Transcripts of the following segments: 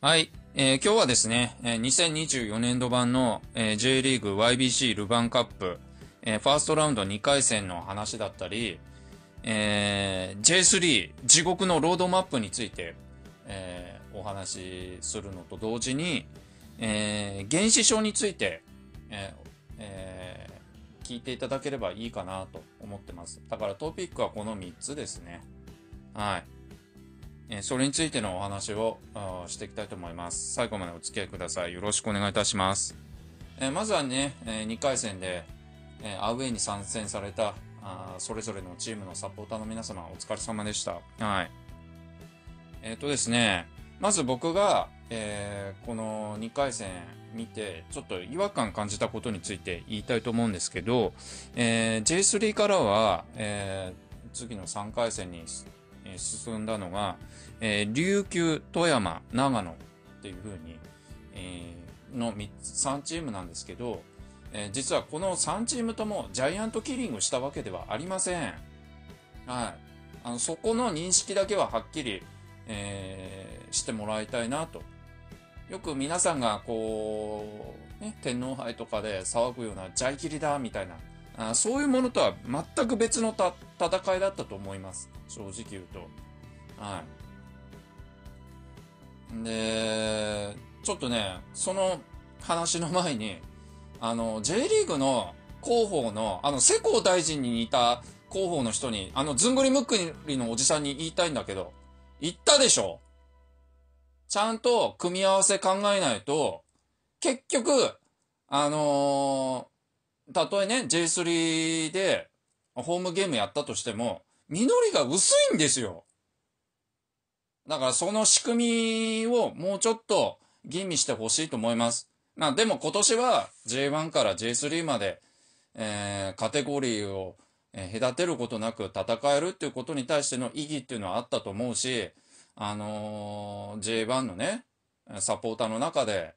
はい。えー、今日はですね、2024年度版の、J リーグ YBC ルヴァンカップ、えー、ファーストラウンド2回戦の話だったり、えー、J3 地獄のロードマップについて、えー、お話しするのと同時に、えー、原子症について、えーえー、聞いていただければいいかなと思ってます。だからトピックはこの3つですね。はい。えそれについてのお話をしていきたいと思います。最後までお付き合いください。よろしくお願いいたします。えまずはね、え2回戦で、えアウェイに参戦されたあそれぞれのチームのサポーターの皆様、お疲れ様でした。はい。えっ、ー、とですね、まず僕が、えー、この2回戦見て、ちょっと違和感感じたことについて言いたいと思うんですけど、えー、J3 からは、え次の3回戦に進んだのが、えー、琉球、富山、長野っていうふうに、えー、の3チームなんですけど、えー、実はこの3チームともジャイアントキリングしたわけではありません。はい。あの、そこの認識だけははっきり、えー、してもらいたいなと。よく皆さんがこう、ね、天皇杯とかで騒ぐようなジャイキリだみたいな、あそういうものとは全く別の戦いだったと思います。正直言うと。はい。で、ちょっとね、その話の前に、あの、J リーグの広報の、あの、世耕大臣に似た広報の人に、あの、ずんぐりむっくりのおじさんに言いたいんだけど、言ったでしょちゃんと組み合わせ考えないと、結局、あのー、たとえね、J3 でホームゲームやったとしても、実りが薄いんですよ。だからその仕組みをもうちょっと吟味してほしいと思います。まあでも今年は J1 から J3 まで、えー、カテゴリーを隔てることなく戦えるっていうことに対しての意義っていうのはあったと思うし、あのー、J1 のね、サポーターの中で、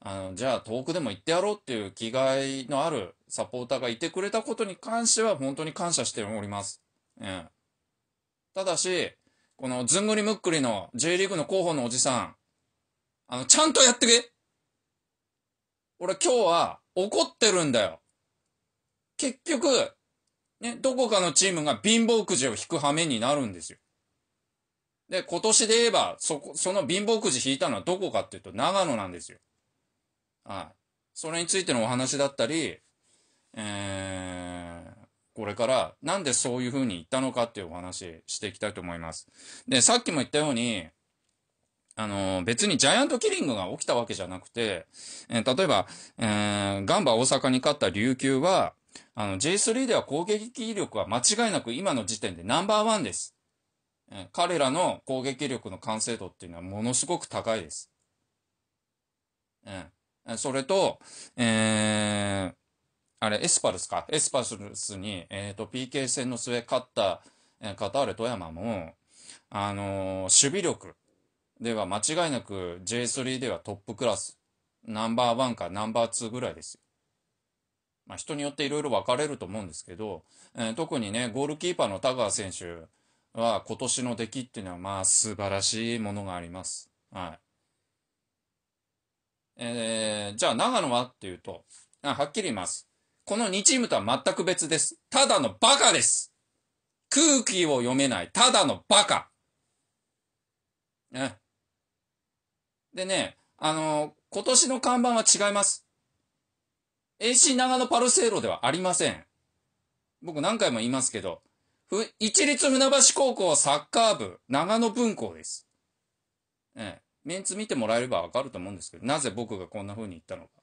あの、じゃあ遠くでも行ってやろうっていう気概のあるサポーターがいてくれたことに関しては本当に感謝しております。うん、ただし、このずんぐりむっくりの J リーグの候補のおじさん、あの、ちゃんとやってけ俺今日は怒ってるんだよ。結局、ね、どこかのチームが貧乏くじを引く羽目になるんですよ。で、今年で言えば、そこ、その貧乏くじ引いたのはどこかっていうと長野なんですよ。はい。それについてのお話だったり、えー、これからなんでそういうふうに言ったのかっていうお話していきたいと思います。で、さっきも言ったように、あの、別にジャイアントキリングが起きたわけじゃなくて、えー、例えば、えー、ガンバ大阪に勝った琉球は、あの、J3 では攻撃力は間違いなく今の時点でナンバーワンです。えー、彼らの攻撃力の完成度っていうのはものすごく高いです。えー、それと、えー、あれ、エスパルスか。エスパルスに、えっ、ー、と、PK 戦の末勝った、えー、カタール富山も、あのー、守備力では間違いなく J3 ではトップクラス。ナンバーワンかナンバーツーぐらいですよ。まあ、人によっていろいろ分かれると思うんですけど、えー、特にね、ゴールキーパーの田川選手は今年の出来っていうのはまあ素晴らしいものがあります。はい。えー、じゃあ長野はっていうと、はっきり言います。この2チームとは全く別です。ただのバカです。空気を読めない。ただのバカ。ね。でね、あの、今年の看板は違います。AC 長野パルセーロではありません。僕何回も言いますけど、一律船橋高校サッカー部、長野分校です。え、ね、え、メンツ見てもらえればわかると思うんですけど、なぜ僕がこんな風に言ったのか。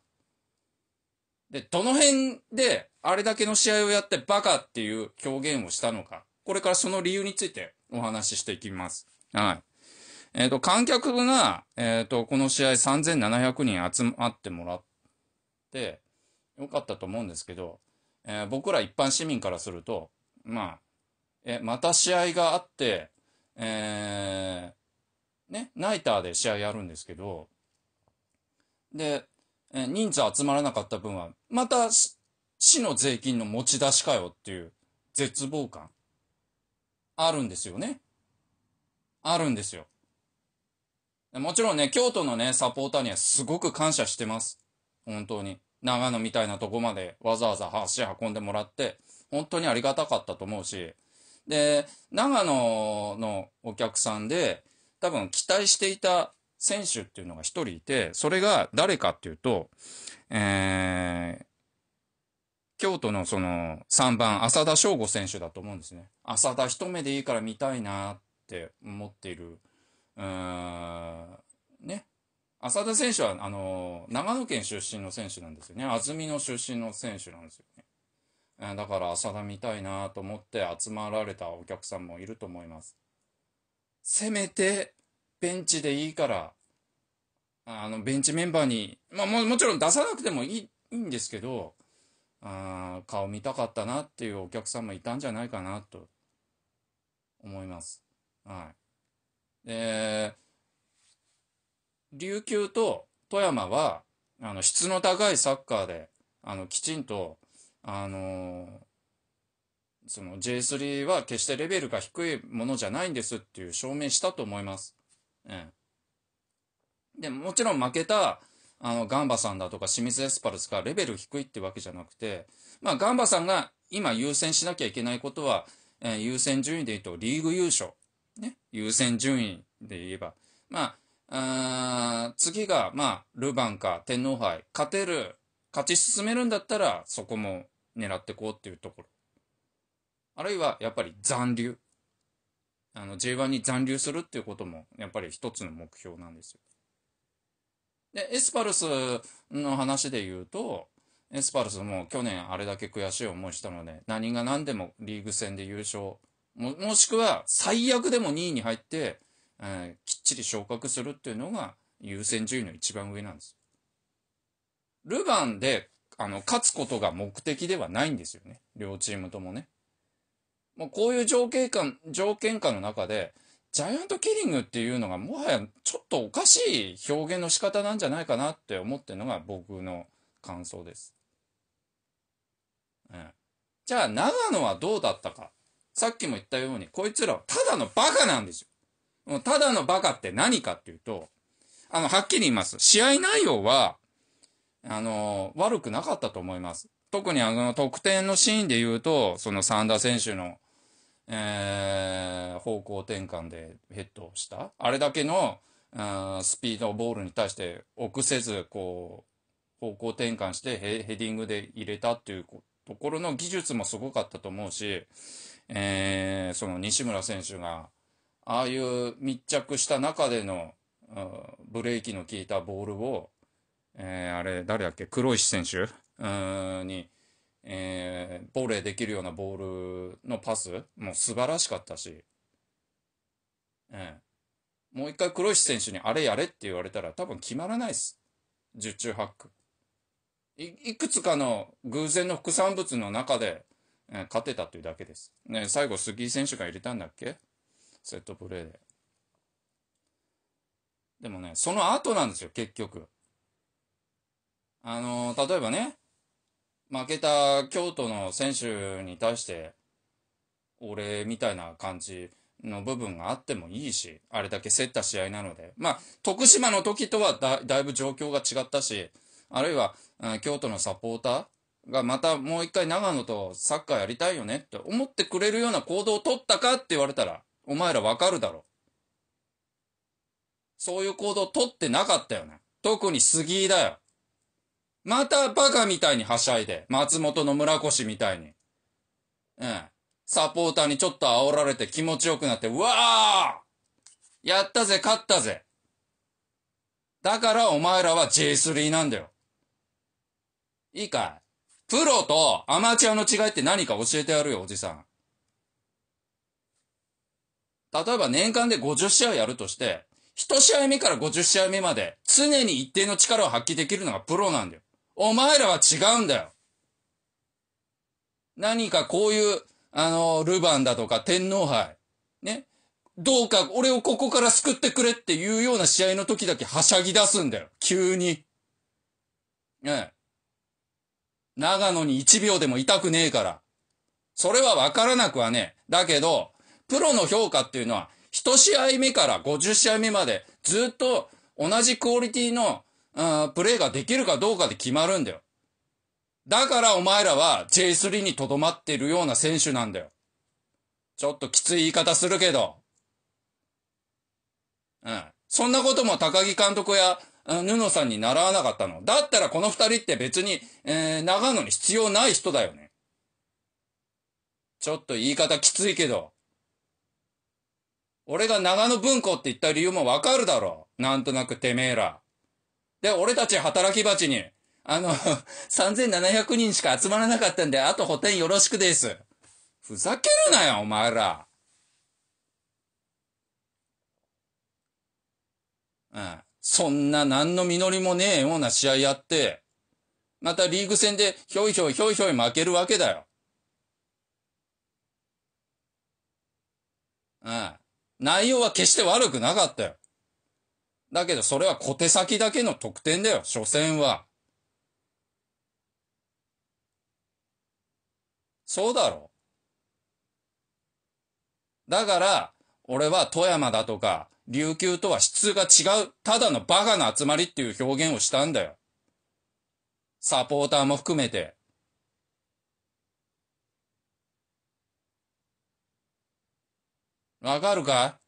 で、どの辺であれだけの試合をやってバカっていう表現をしたのか、これからその理由についてお話ししていきます。はい。えっ、ー、と、観客が、えっ、ー、と、この試合3700人集まってもらって、よかったと思うんですけど、えー、僕ら一般市民からすると、まあ、え、また試合があって、えー、ね、ナイターで試合やるんですけど、で、人数集まらなかった分は、また市の税金の持ち出しかよっていう絶望感。あるんですよね。あるんですよ。もちろんね、京都のね、サポーターにはすごく感謝してます。本当に。長野みたいなとこまでわざわざ足運んでもらって、本当にありがたかったと思うし、で、長野のお客さんで、多分期待していた選手っていうのが一人いて、それが誰かっていうと、えー、京都のその3番、浅田翔吾選手だと思うんですね。浅田一目でいいから見たいなって思っている。うーん、ね。浅田選手は、あの、長野県出身の選手なんですよね。安曇野出身の選手なんですよね。だから浅田見たいなと思って集まられたお客さんもいると思います。せめてベンチでいいから、あの、ベンチメンバーに、まあも、もちろん出さなくてもいいいいんですけど、あ顔見たかったなっていうお客さんもいたんじゃないかなと思います。はい。で、琉球と富山は、あの、質の高いサッカーで、あの、きちんと、あのー、その J3 は決してレベルが低いものじゃないんですっていう証明したと思います。うん。で、もちろん負けた、あの、ガンバさんだとか清水エスパルスがレベル低いってわけじゃなくて、まあ、ガンバさんが今優先しなきゃいけないことは、えー、優先順位で言うとリーグ優勝。ね。優先順位で言えば。まあ、あ次が、まあ、ルヴァンか天皇杯、勝てる、勝ち進めるんだったら、そこも狙ってこうっていうところ。あるいは、やっぱり残留。あの J1 に残留するっていうこともやっぱり一つの目標なんですよ。でエスパルスの話で言うとエスパルスも去年あれだけ悔しい思いしたので何が何でもリーグ戦で優勝ももしくは最悪でも2位に入って、えー、きっちり昇格するっていうのが優先順位の一番上なんです。ルヴァンであの勝つことが目的ではないんですよね両チームともね。もうこういう条件下、条件下の中で、ジャイアントキリングっていうのがもはやちょっとおかしい表現の仕方なんじゃないかなって思ってるのが僕の感想です。うん、じゃあ長野はどうだったか。さっきも言ったように、こいつらはただのバカなんですよ。もうただのバカって何かっていうと、あの、はっきり言います。試合内容は、あの、悪くなかったと思います。特にあの、得点のシーンで言うと、その三田選手のえー、方向転換でヘッドした。あれだけの、スピード、ボールに対して臆せず、こう、方向転換してヘヘディングで入れたっていうところの技術もすごかったと思うし、えー、その西村選手が、ああいう密着した中での、ブレーキの効いたボールを、えー、あれ、誰だっけ、黒石選手に、えー、ボレーできるようなボールのパス、もう素晴らしかったし、えー、もう一回黒石選手にあれやれって言われたら多分決まらないです。十中八九。いくつかの偶然の副産物の中で、えー、勝てたというだけです。ね、最後杉井選手が入れたんだっけセットプレーで。でもね、その後なんですよ、結局。あのー、例えばね、負けた京都の選手に対して、俺みたいな感じの部分があってもいいし、あれだけ競った試合なので。まあ、徳島の時とはだいぶ状況が違ったし、あるいは、京都のサポーターがまたもう一回長野とサッカーやりたいよねって思ってくれるような行動を取ったかって言われたら、お前らわかるだろ。そういう行動を取ってなかったよね。特に杉井だよ。またバカみたいにはしゃいで、松本の村越みたいに。うん。サポーターにちょっと煽られて気持ちよくなって、うわーやったぜ、勝ったぜ。だからお前らは J3 なんだよ。いいかいプロとアマチュアの違いって何か教えてやるよ、おじさん。例えば年間で50試合やるとして、1試合目から50試合目まで常に一定の力を発揮できるのがプロなんだよ。お前らは違うんだよ。何かこういう、あの、ルヴァンだとか天皇杯、ね。どうか俺をここから救ってくれっていうような試合の時だけはしゃぎ出すんだよ。急に。ねえ。長野に1秒でも痛くねえから。それはわからなくはねえ。だけど、プロの評価っていうのは、1試合目から50試合目までずっと同じクオリティのあプレイができるかどうかで決まるんだよ。だからお前らは J3 に留まってるような選手なんだよ。ちょっときつい言い方するけど。うん。そんなことも高木監督やノさんに習わなかったの。だったらこの二人って別に、えー、長野に必要ない人だよね。ちょっと言い方きついけど。俺が長野文庫って言った理由もわかるだろう。なんとなくてめえら。で、俺たち働き鉢に、あの、3700 人しか集まらなかったんで、あと補填よろしくです。ふざけるなよ、お前ら。うん。そんな何の実りもねえような試合やって、またリーグ戦でひょいひょいひょいひょい負けるわけだよ。うん。内容は決して悪くなかったよ。だけどそれは小手先だけの得点だよ、所詮は。そうだろだから、俺は富山だとか、琉球とは質が違う、ただのバカの集まりっていう表現をしたんだよ。サポーターも含めて。わかるか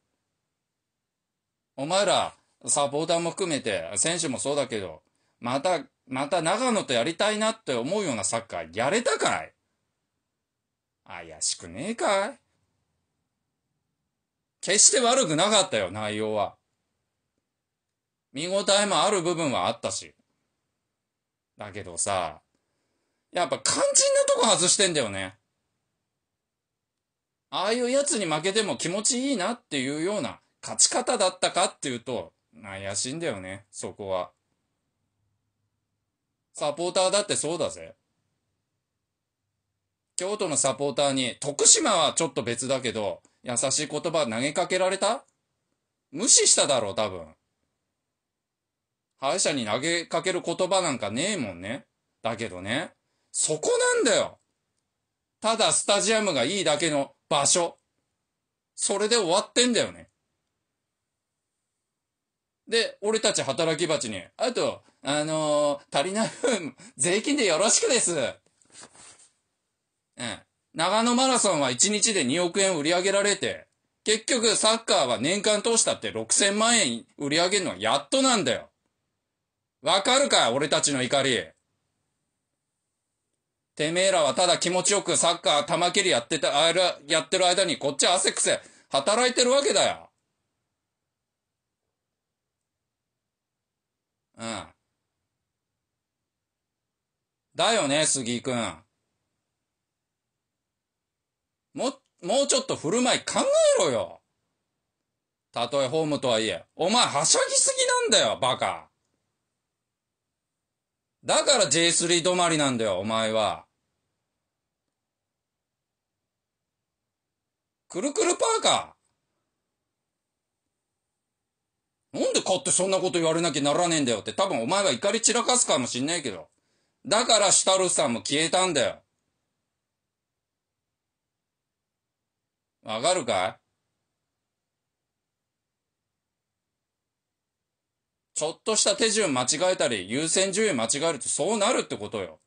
お前ら、サポーターも含めて、選手もそうだけど、また、また長野とやりたいなって思うようなサッカーやれたかい怪しくねえかい決して悪くなかったよ、内容は。見応えもある部分はあったし。だけどさ、やっぱ肝心なとこ外してんだよね。ああいうやつに負けても気持ちいいなっていうような勝ち方だったかっていうと、怪しいんだよね、そこは。サポーターだってそうだぜ。京都のサポーターに、徳島はちょっと別だけど、優しい言葉投げかけられた無視しただろう、多分。歯医者に投げかける言葉なんかねえもんね。だけどね、そこなんだよただスタジアムがいいだけの場所。それで終わってんだよね。で、俺たち働き鉢に、あと、あのー、足りない分、税金でよろしくです。うん。長野マラソンは1日で2億円売り上げられて、結局サッカーは年間通したって6000万円売り上げるのはやっとなんだよ。わかるか俺たちの怒り。てめえらはただ気持ちよくサッカー玉蹴りやってた、あやってる間にこっち汗くせ働いてるわけだよ。うん。だよね、杉君。くん。も、もうちょっと振る舞い考えろよ。たとえホームとはいえ、お前はしゃぎすぎなんだよ、バカ。だから J3 止まりなんだよ、お前は。くるくるパーカー。なんで勝ってそんなこと言われなきゃならねえんだよって多分お前が怒り散らかすかもしんないけど。だからシュタルフさんも消えたんだよ。わかるかいちょっとした手順間違えたり、優先順位間違えるとそうなるってことよ。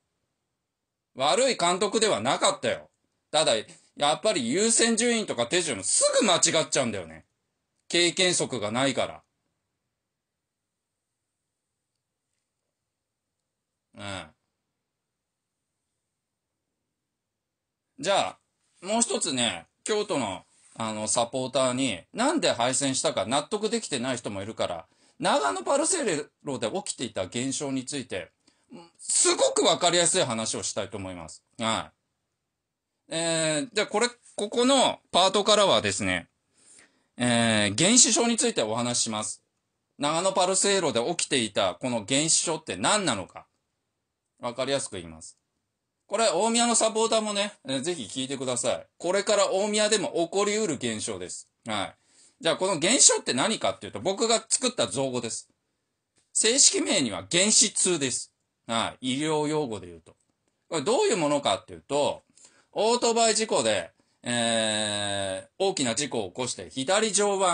悪い監督ではなかったよ。ただ、やっぱり優先順位とか手順すぐ間違っちゃうんだよね。経験則がないから。うん。じゃあ、もう一つね、京都の、あの、サポーターに、なんで敗戦したか納得できてない人もいるから、長野パルセーロで起きていた現象について、すごくわかりやすい話をしたいと思います。はい。えー、じゃあこれ、ここのパートからはですね、えー、原子症についてお話しします。長野パルセーロで起きていたこの原子症って何なのか。わかりやすく言います。これ、大宮のサポーターもね、ぜひ聞いてください。これから大宮でも起こりうる現象です。はい。じゃあ、この現象って何かっていうと、僕が作った造語です。正式名には原子通です。はい。医療用語で言うと。これどういうものかっていうと、オートバイ事故で、えー、大きな事故を起こして左上腕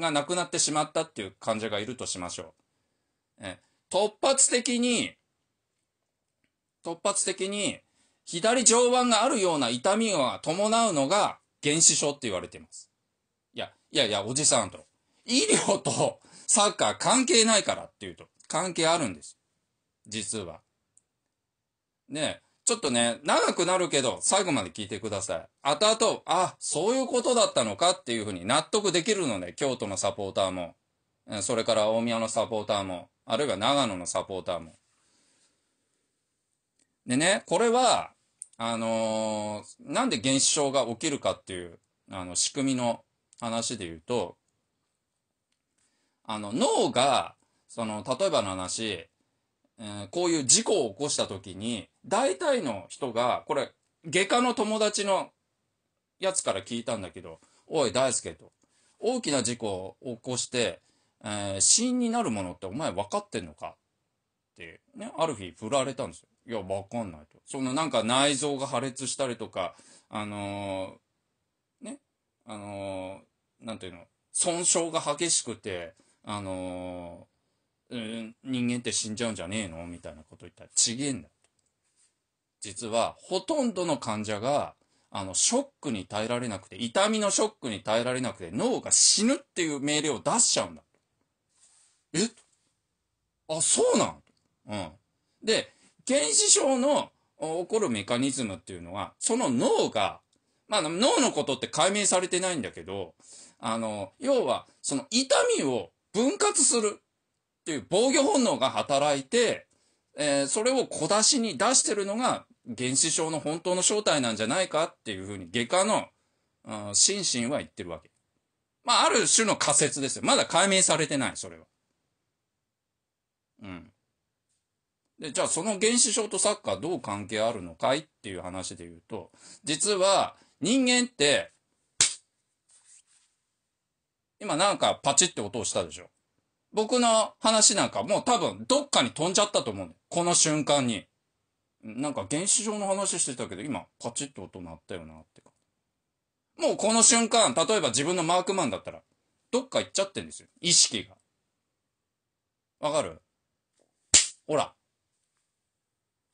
がなくなってしまったっていう患者がいるとしましょう。え突発的に突発的に左上腕があるような痛みが伴うのが原始症って言われています。いや、いやいや、おじさんと。医療とサッカー関係ないからっていうと、関係あるんです。実は。ねえ、ちょっとね、長くなるけど、最後まで聞いてください。後々、あ、そういうことだったのかっていうふうに納得できるので、京都のサポーターも、それから大宮のサポーターも、あるいは長野のサポーターも。でね、これは、あのー、なんで現象が起きるかっていう、あの、仕組みの話で言うと、あの、脳が、その、例えばの話、えー、こういう事故を起こした時に、大体の人が、これ、外科の友達のやつから聞いたんだけど、おい、大輔と。大きな事故を起こして、えー、死因になるものってお前分かってんのかって、ね、ある日振られたんですよ。いや、わかんないと。そのなんか内臓が破裂したりとか、あのー、ね、あのー、なんていうの、損傷が激しくて、あのー、うん、人間って死んじゃうんじゃねえのみたいなこと言ったら、ちげえんだと。実は、ほとんどの患者が、あの、ショックに耐えられなくて、痛みのショックに耐えられなくて、脳が死ぬっていう命令を出しちゃうんだ。えあ、そうなんうん。で、原子症の起こるメカニズムっていうのは、その脳が、まあ、脳のことって解明されてないんだけど、あの、要は、その痛みを分割するっていう防御本能が働いて、えー、それを小出しに出してるのが原子症の本当の正体なんじゃないかっていうふうに外科の、心身は言ってるわけ。まあ、ある種の仮説ですよ。まだ解明されてない、それは。うん。で、じゃあその原子症とサッカーどう関係あるのかいっていう話で言うと、実は人間って、今なんかパチって音をしたでしょ。僕の話なんかもう多分どっかに飛んじゃったと思うこの瞬間に。なんか原子症の話してたけど、今パチっと音鳴ったよなってか。もうこの瞬間、例えば自分のマークマンだったら、どっか行っちゃってんですよ。意識が。わかるほら。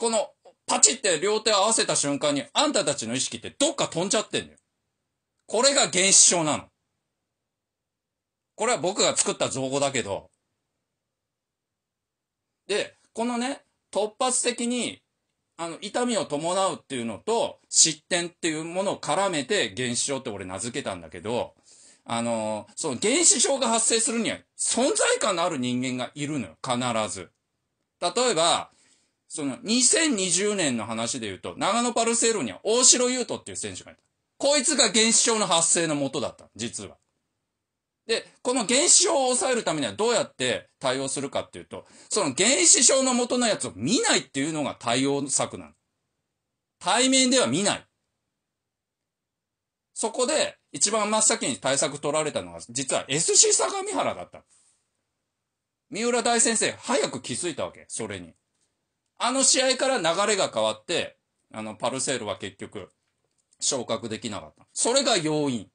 この、パチって両手合わせた瞬間に、あんたたちの意識ってどっか飛んじゃってんのよ。これが原始症なの。これは僕が作った造語だけど。で、このね、突発的に、あの、痛みを伴うっていうのと、失点っていうものを絡めて、原始症って俺名付けたんだけど、あの、その原始症が発生するには、存在感のある人間がいるのよ、必ず。例えば、その2020年の話で言うと、長野パルセーロには大城優斗っていう選手がいた。こいつが原子症の発生のもとだった、実は。で、この原子症を抑えるためにはどうやって対応するかっていうと、その原子症の元のやつを見ないっていうのが対応策なの。対面では見ない。そこで、一番真っ先に対策取られたのが、実は SC 相模原だった。三浦大先生、早く気づいたわけ、それに。あの試合から流れが変わって、あの、パルセールは結局、昇格できなかった。それが要因。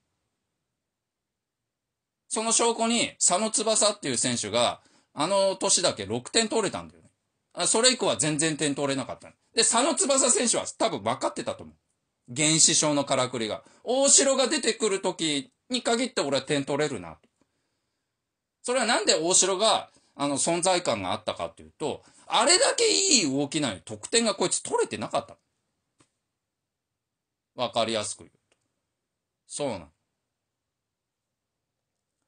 その証拠に、佐野翼っていう選手が、あの年だけ6点取れたんだよね。それ以降は全然点取れなかった。で、佐野翼選手は多分分かってたと思う。原始症のからくりが。大城が出てくる時に限って俺は点取れるな。それはなんで大城が、あの、存在感があったかっていうと、あれだけいい動きなのに得点がこいつ取れてなかった。わかりやすく言うと。そうなの。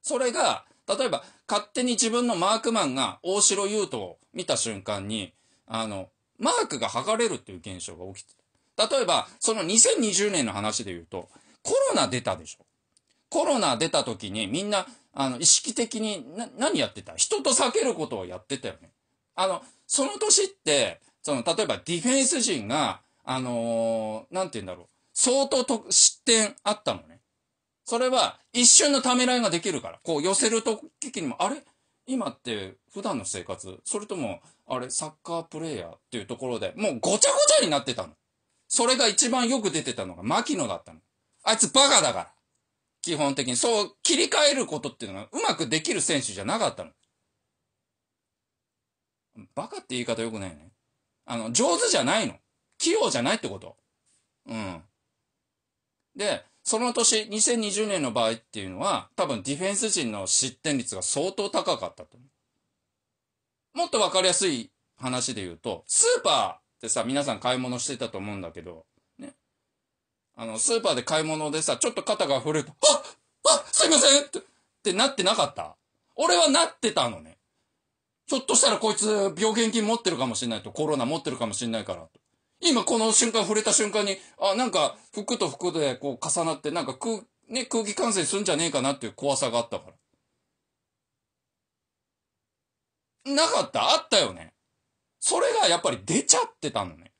それが、例えば、勝手に自分のマークマンが大城優斗を見た瞬間に、あの、マークが剥がれるっていう現象が起きてた。例えば、その2020年の話で言うと、コロナ出たでしょ。コロナ出た時にみんな、あの、意識的にな、何やってた人と避けることをやってたよね。あの、その年って、その、例えばディフェンス陣が、あのー、なんて言うんだろう。相当と失点あったのね。それは一瞬のためらいができるから。こう寄せる時にも、あれ今って普段の生活それとも、あれサッカープレイヤーっていうところで、もうごちゃごちゃになってたの。それが一番よく出てたのが牧野だったの。あいつバカだから。基本的に。そう切り替えることっていうのがうまくできる選手じゃなかったの。バカって言い方よくないよね。あの、上手じゃないの。器用じゃないってこと。うん。で、その年、2020年の場合っていうのは、多分ディフェンス陣の失点率が相当高かったと。もっとわかりやすい話で言うと、スーパーってさ、皆さん買い物してたと思うんだけど、ね。あの、スーパーで買い物でさ、ちょっと肩が震えて、あっあっすいませんってってなってなかった俺はなってたのね。ひょっとしたらこいつ病原菌持ってるかもしれないと、コロナ持ってるかもしれないから。今この瞬間触れた瞬間に、あ、なんか服と服でこう重なってなんか空、ね、空気感染するんじゃねえかなっていう怖さがあったから。なかったあったよね。それがやっぱり出ちゃってたのね。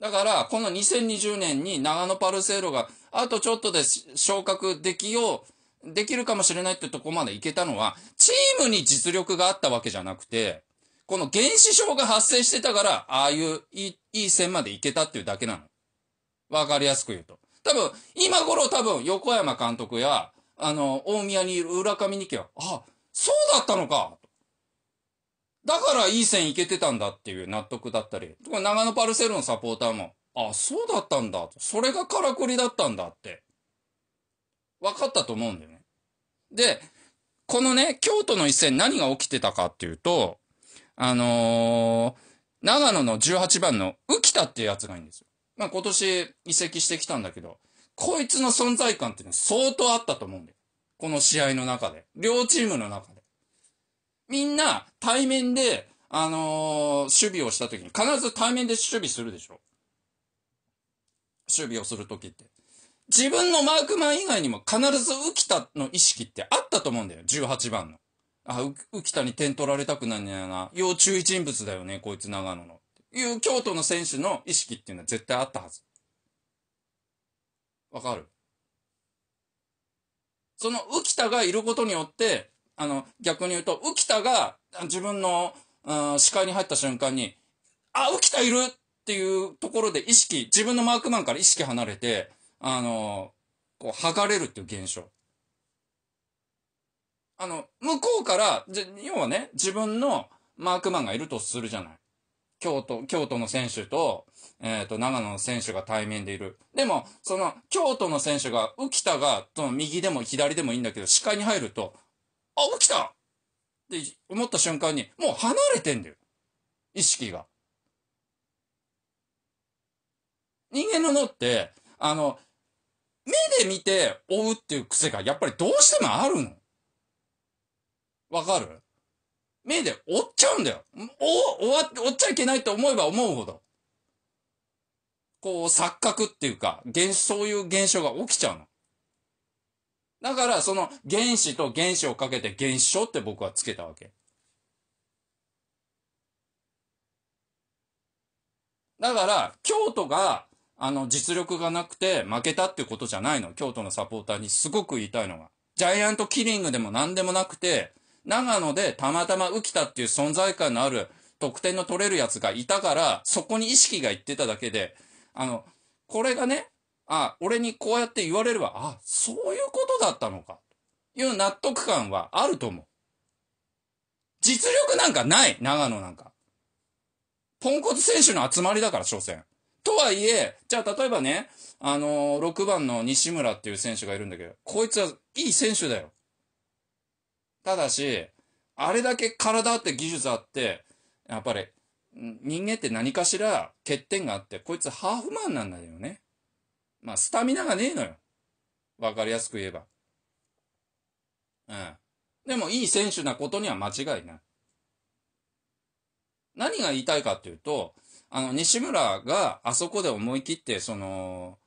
だから、この2020年に長野パルセーロがあとちょっとで昇格できようできるかもしれないってとこまでいけたのは、チームに実力があったわけじゃなくて、この原子症が発生してたから、ああいういい、いい線までいけたっていうだけなの。わかりやすく言うと。多分、今頃多分、横山監督や、あの、大宮にいる浦上二家は、あ、そうだったのかだからいい線いけてたんだっていう納得だったり、長野パルセルのサポーターも、あ、そうだったんだ。それがからくりだったんだって。分かったと思うんだよね。で、このね、京都の一戦何が起きてたかっていうと、あのー、長野の18番の浮田っていうやつがいいんですよ。まあ、今年移籍してきたんだけど、こいつの存在感っていうのは相当あったと思うんだよ。この試合の中で。両チームの中で。みんな対面で、あのー、守備をした時に必ず対面で守備するでしょ。守備をする時って。自分のマークマン以外にも必ず浮田の意識ってあったと思うんだよ。18番の。あ、浮田に点取られたくないんだよな。要注意人物だよね、こいつ長野の。いう京都の選手の意識っていうのは絶対あったはず。わかるその浮田がいることによって、あの、逆に言うと、浮田が自分の、うん、視界に入った瞬間に、あ、浮田いるっていうところで意識、自分のマークマンから意識離れて、あの、こう、剥がれるっていう現象。あの、向こうから、じ要はね、自分のマークマンがいるとするじゃない。京都、京都の選手と、えっ、ー、と、長野の選手が対面でいる。でも、その、京都の選手が、浮田が、その右でも左でもいいんだけど、視界に入ると、あ、浮田って思った瞬間に、もう離れてんだよ。意識が。人間の脳って、あの、目で見て追うっていう癖がやっぱりどうしてもあるの。わかる目で追っちゃうんだよ。お、追わ、追っちゃいけないと思えば思うほど。こう、錯覚っていうか、現、そういう現象が起きちゃうの。だから、その、原子と原子をかけて原子症って僕はつけたわけ。だから、京都があの、実力がなくて負けたってことじゃないの。京都のサポーターにすごく言いたいのが。ジャイアントキリングでも何でもなくて、長野でたまたま浮田っていう存在感のある得点の取れるやつがいたから、そこに意識がいってただけで、あの、これがね、あ、俺にこうやって言われれば、あ、そういうことだったのか、という納得感はあると思う。実力なんかない長野なんか。ポンコツ選手の集まりだから、所詮。とはいえ、じゃあ例えばね、あのー、6番の西村っていう選手がいるんだけど、こいつはいい選手だよ。ただし、あれだけ体あって技術あって、やっぱり、人間って何かしら欠点があって、こいつハーフマンなんだよね。まあ、スタミナがねえのよ。わかりやすく言えば。うん。でも、いい選手なことには間違いない。何が言いたいかっていうと、あの、西村があそこで思い切って、その、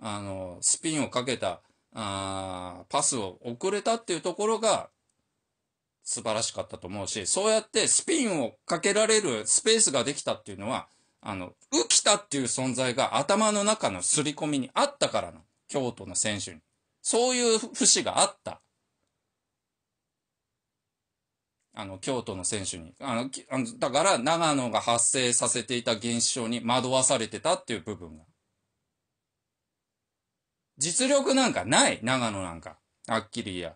あの、スピンをかけた、あパスを遅れたっていうところが素晴らしかったと思うし、そうやってスピンをかけられるスペースができたっていうのは、あの、浮きたっていう存在が頭の中のすり込みにあったからな。京都の選手に。そういう節があった。あの、京都の選手に。あの、だから、長野が発生させていた現象に惑わされてたっていう部分が。実力なんかない、長野なんか。はっきり言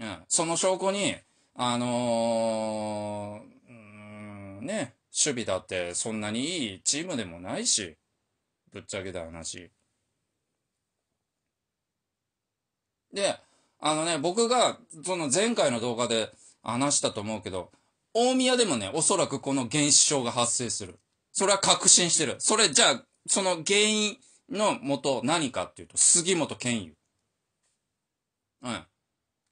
え。うん。その証拠に、あのー、うん、ね、守備だってそんなにいいチームでもないし、ぶっちゃけた話。で、あのね、僕が、その前回の動画で話したと思うけど、大宮でもね、おそらくこの現象が発生する。それは確信してる。それじゃあ、その原因のもと何かっていうと、杉本健佑。うん。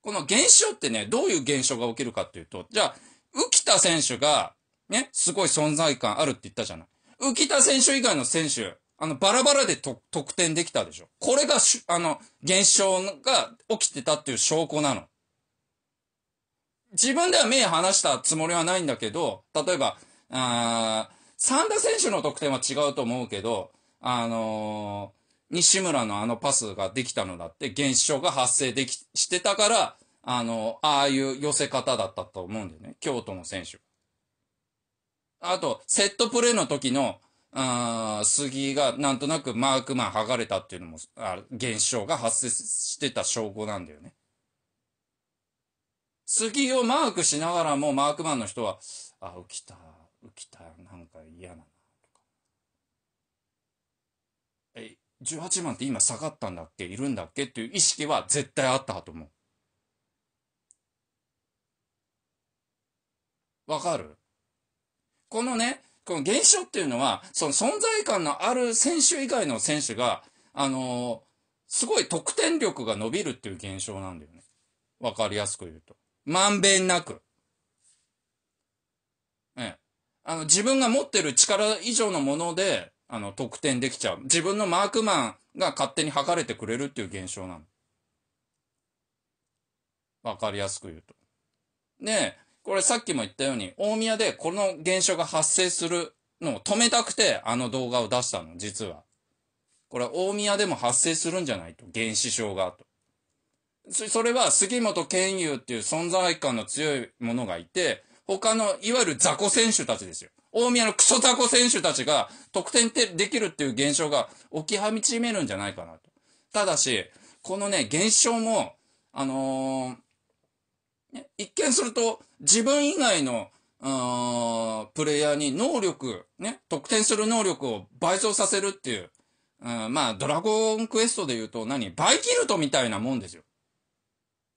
この現象ってね、どういう現象が起きるかっていうと、じゃあ、浮田選手が、ね、すごい存在感あるって言ったじゃない。浮田選手以外の選手、あの、バラバラでと得点できたでしょ。これがし、あの、現象が起きてたっていう証拠なの。自分では目離したつもりはないんだけど、例えば、あサンダ選手の得点は違うと思うけど、あのー、西村のあのパスができたのだって現象が発生でき、してたから、あのー、ああいう寄せ方だったと思うんだよね。京都の選手。あと、セットプレーの時の、あ杉がなんとなくマークマン剥がれたっていうのもあ現象が発生してた証拠なんだよね。杉をマークしながらもマークマンの人は「あ浮きた浮きたなんか嫌だな」とか「え18万って今下がったんだっけいるんだっけ?」っていう意識は絶対あったと思う。わかるこのねこの現象っていうのは、その存在感のある選手以外の選手が、あのすごい得点力が伸びるっていう現象なんだよね。わかりやすく言うと。まんべんなく。ね、あの、自分が持ってる力以上のもので、あの、得点できちゃう。自分のマークマンが勝手に測れてくれるっていう現象なの。わかりやすく言うと。え、これさっきも言ったように、大宮でこの現象が発生するのを止めたくて、あの動画を出したの、実は。これ大宮でも発生するんじゃないと、原子症が、と。それは杉本健雄っていう存在感の強いものがいて、他の、いわゆる雑魚選手たちですよ。大宮のクソ雑魚選手たちが得点できるっていう現象が起きはみちめるんじゃないかなと。ただし、このね、現象も、あのー一見すると、自分以外の、プレイヤーに能力、ね、得点する能力を倍増させるっていう、まあ、ドラゴンクエストで言うと何バイキルトみたいなもんですよ。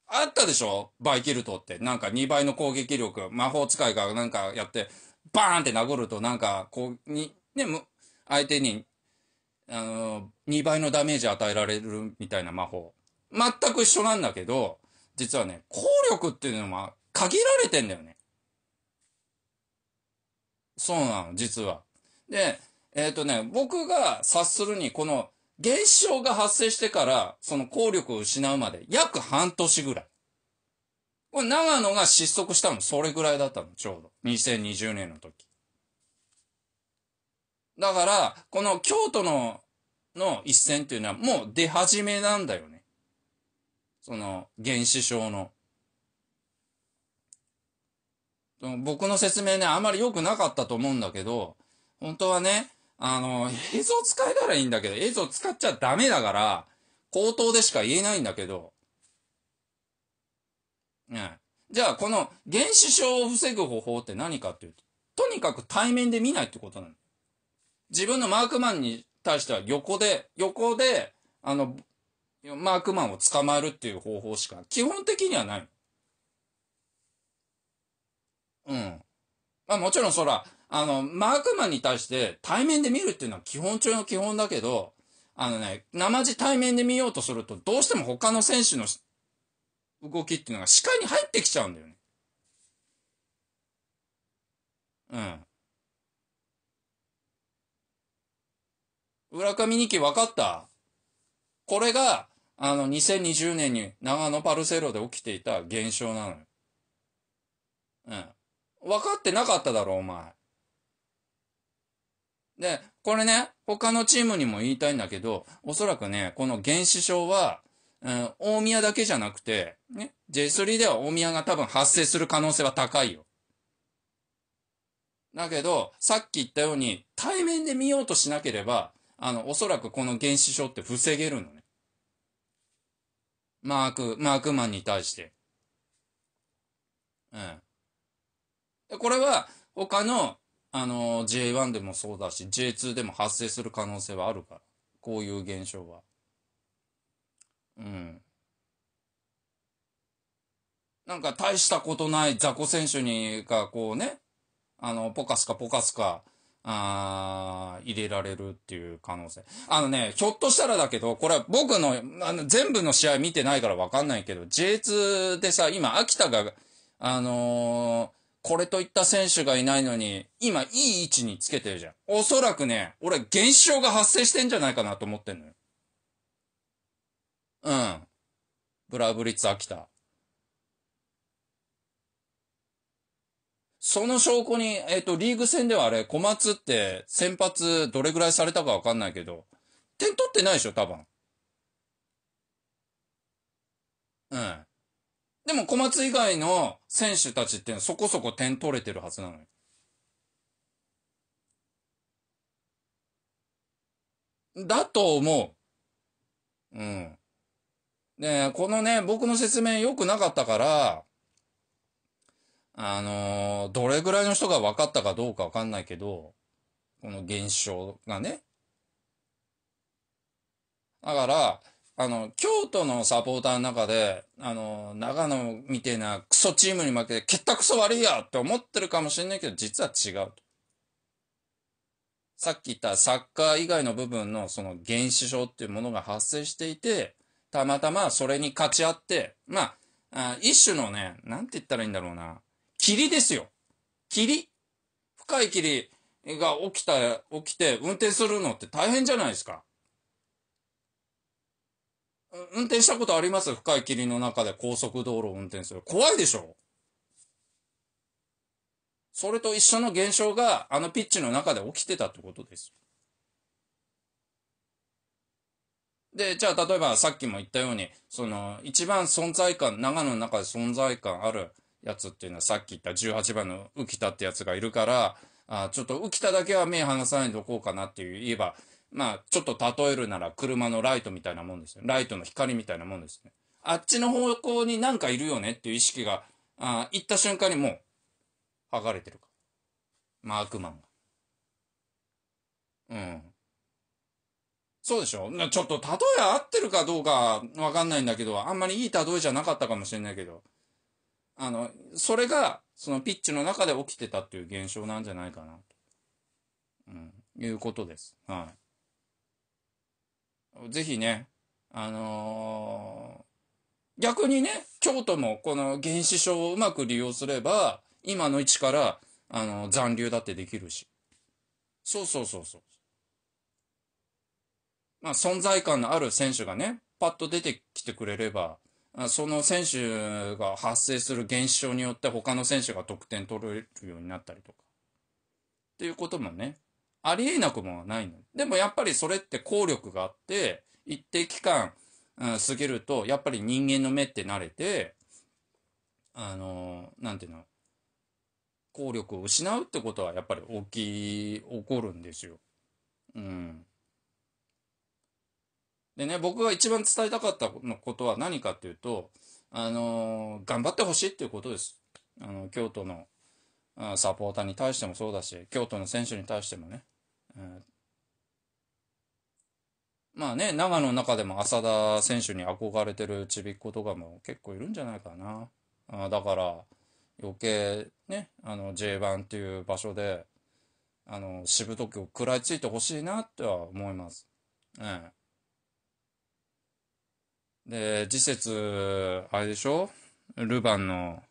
あったでしょバイキルトって。なんか2倍の攻撃力、魔法使いがなんかやって、バーンって殴るとなんか、こう、に、ね、相手に、あの、2倍のダメージ与えられるみたいな魔法。全く一緒なんだけど、実はね、効力っていうのは限られてんだよね。そうなの、実は。で、えっ、ー、とね、僕が察するに、この現象が発生してから、その効力を失うまで約半年ぐらい。これ長野が失速したの、それぐらいだったの、ちょうど。2020年の時。だから、この京都の、の一戦っていうのはもう出始めなんだよね。その、原子症の。僕の説明ね、あんまり良くなかったと思うんだけど、本当はね、あの、映像使えたらいいんだけど、映像使っちゃダメだから、口頭でしか言えないんだけど、ね、じゃあ、この原子症を防ぐ方法って何かっていうと、とにかく対面で見ないってことなの。自分のマークマンに対しては横で、横で、あの、マークマンを捕まえるっていう方法しか基本的にはない。うん。まあもちろんそら、あの、マークマンに対して対面で見るっていうのは基本中の基本だけど、あのね、生地対面で見ようとすると、どうしても他の選手の動きっていうのが視界に入ってきちゃうんだよね。うん。浦上二期分かったこれが、あの、2020年に長野パルセロで起きていた現象なのよ。うん。分かってなかっただろ、お前。で、これね、他のチームにも言いたいんだけど、おそらくね、この原子症は、うん、大宮だけじゃなくて、ね、J3 では大宮が多分発生する可能性は高いよ。だけど、さっき言ったように、対面で見ようとしなければ、あの、おそらくこの原子症って防げるの。マーク、マークマンに対して。うん。でこれは、他の、あの、J1 でもそうだし、J2 でも発生する可能性はあるから。こういう現象は。うん。なんか大したことない雑魚選手にがこうね、あの、ポカスカポカスカあ入れられるっていう可能性。あのね、ひょっとしたらだけど、これは僕の、あの、全部の試合見てないからわかんないけど、J2 でさ、今、秋田が、あのー、これといった選手がいないのに、今、いい位置につけてるじゃん。おそらくね、俺、現象が発生してんじゃないかなと思ってんのよ。うん。ブラブリッツ秋田。その証拠に、えっ、ー、と、リーグ戦ではあれ、小松って先発どれぐらいされたかわかんないけど、点取ってないでしょ、多分。うん。でも小松以外の選手たちってそこそこ点取れてるはずなのよ。だと思う。うん。ねこのね、僕の説明良くなかったから、あのー、どれぐらいの人が分かったかどうか分かんないけど、この現象がね。だから、あの、京都のサポーターの中で、あの、長野みてえなクソチームに負けて、けったクソ悪いやって思ってるかもしれないけど、実は違うさっき言ったサッカー以外の部分のその原子症っていうものが発生していて、たまたまそれに勝ち合って、まあ、あ一種のね、なんて言ったらいいんだろうな。霧ですよ。霧。深い霧が起きた、起きて運転するのって大変じゃないですか。運転したことあります深い霧の中で高速道路を運転する。怖いでしょそれと一緒の現象があのピッチの中で起きてたってことです。で、じゃあ例えばさっきも言ったように、その一番存在感、長野の中で存在感あるやつっていうのはさっき言った18番の浮田ってやつがいるから、あちょっと浮田だけは目離さないでおこうかなっていう言えば、まあちょっと例えるなら車のライトみたいなもんですよ。ライトの光みたいなもんですね。あっちの方向になんかいるよねっていう意識が、あ行った瞬間にもう、剥がれてるか。マークマンが。うん。そうでしょちょっと例え合ってるかどうかわかんないんだけど、あんまりいい例えじゃなかったかもしれないけど。あの、それが、そのピッチの中で起きてたっていう現象なんじゃないかな、と、うん、いうことです。はい。ぜひね、あのー、逆にね、京都もこの原子症をうまく利用すれば、今の位置から、あの、残留だってできるし。そうそうそうそう。まあ、存在感のある選手がね、パッと出てきてくれれば、その選手が発生する現象によって他の選手が得点取れるようになったりとかっていうこともねありえなくもないのでもやっぱりそれって効力があって一定期間、うん、過ぎるとやっぱり人間の目って慣れてあの何ていうの効力を失うってことはやっぱり大きい起こるんですよ。うんでね、僕が一番伝えたかったことは何かっていうと、あのー、頑張ってほしいっていうことです。あの、京都のサポーターに対してもそうだし、京都の選手に対してもね。えー、まあね、長野の中でも浅田選手に憧れてるちびっ子とかも結構いるんじゃないかな。あだから、余計ね、あの J1 っていう場所で、あの、しぶとく食らいついてほしいなっては思います。えーで、次節、あれでしょルヴァンの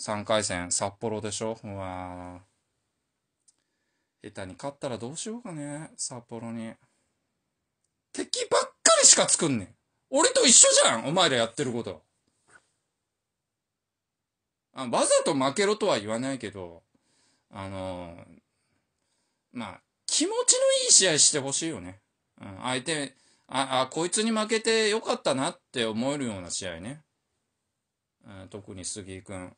3回戦、札幌でしょうわ下手に勝ったらどうしようかね、札幌に。敵ばっかりしか作んねん。俺と一緒じゃん、お前らやってること。あわざと負けろとは言わないけど、あのー、まあ、気持ちのいい試合してほしいよね。うん、相手、あ、あ、こいつに負けてよかったなって思えるような試合ね。うん、特に杉井くん。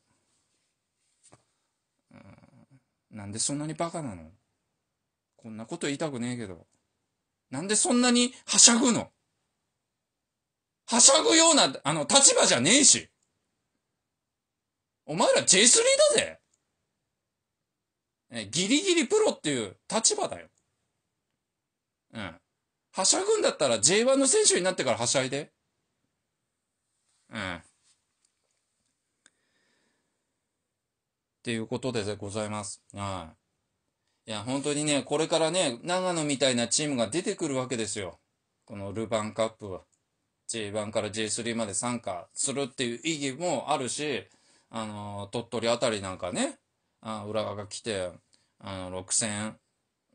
なんでそんなにバカなのこんなこと言いたくねえけど。なんでそんなにはしゃぐのはしゃぐような、あの、立場じゃねえし。お前ら J3 だぜ。え、ギリギリプロっていう立場だよ。うん。はしゃぐんだったら J1 の選手になってからはしゃいで。うん。っていうことでございます。はい。いや、本当にね、これからね、長野みたいなチームが出てくるわけですよ。このルヴァンカップは。J1 から J3 まで参加するっていう意義もあるし、あの、鳥取あたりなんかね、あ浦和が来て、あの、6 0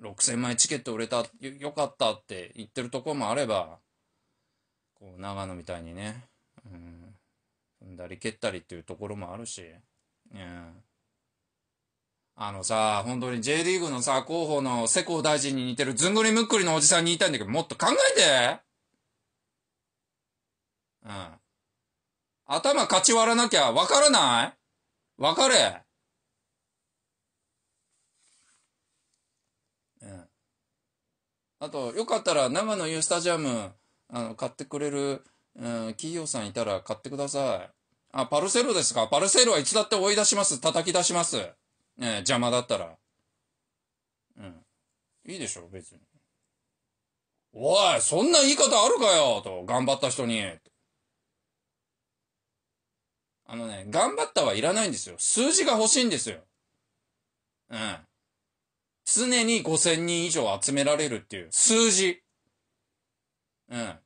6000枚チケット売れた、よかったって言ってるところもあれば、こう、長野みたいにね、うん、踏んだり蹴ったりっていうところもあるし、うん。あのさ、本当に J リーグのさ、候補の世耕大臣に似てるずんぐりむっくりのおじさんに言いたいんだけど、もっと考えてうん。頭かち割らなきゃわからないわかれあと、よかったら生の U スタジアム、あの、買ってくれる、うん、企業さんいたら買ってください。あ、パルセロですかパルセロはいつだって追い出します。叩き出します。ねえ、邪魔だったら。うん。いいでしょ、別に。おい、そんな言い方あるかよと、頑張った人に。あのね、頑張ったはいらないんですよ。数字が欲しいんですよ。うん。常に5000人以上集められるっていう数字。うん。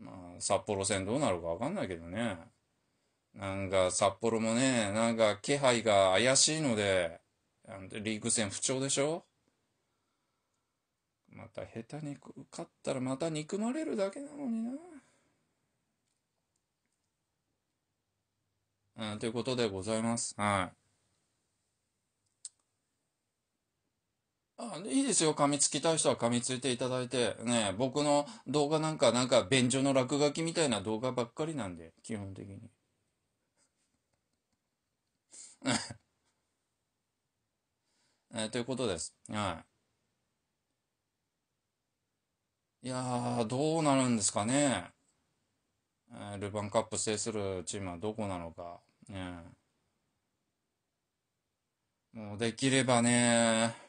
まあ、札幌線どうなるかわかんないけどね。なんか札幌もね、なんか気配が怪しいので、リーグ戦不調でしょまた下手に勝ったらまた憎まれるだけなのにな。うん、ということでございます。はい。あいいですよ。噛みつきたい人は噛みついていただいて。ね僕の動画なんか、なんか、便所の落書きみたいな動画ばっかりなんで、基本的に。えということです。はい。いやー、どうなるんですかね。えー、ルヴァンカップ制するチームはどこなのか。ねもうできればね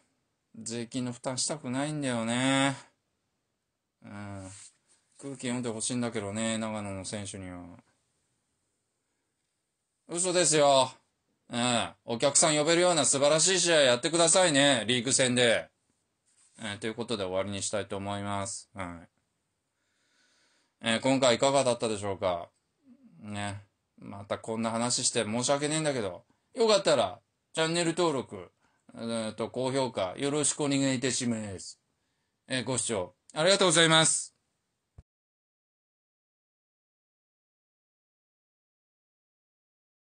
税金の負担したくないんだよね。うん。空気読んでほしいんだけどね、長野の選手には。嘘ですよ。うん。お客さん呼べるような素晴らしい試合やってくださいね、リーグ戦で。えということで終わりにしたいと思います。はい。えー、今回いかがだったでしょうかね。またこんな話して申し訳ねえんだけど、よかったら、チャンネル登録、えと、高評価、よろしくお願いいたします。えー、ご視聴、ありがとうございます。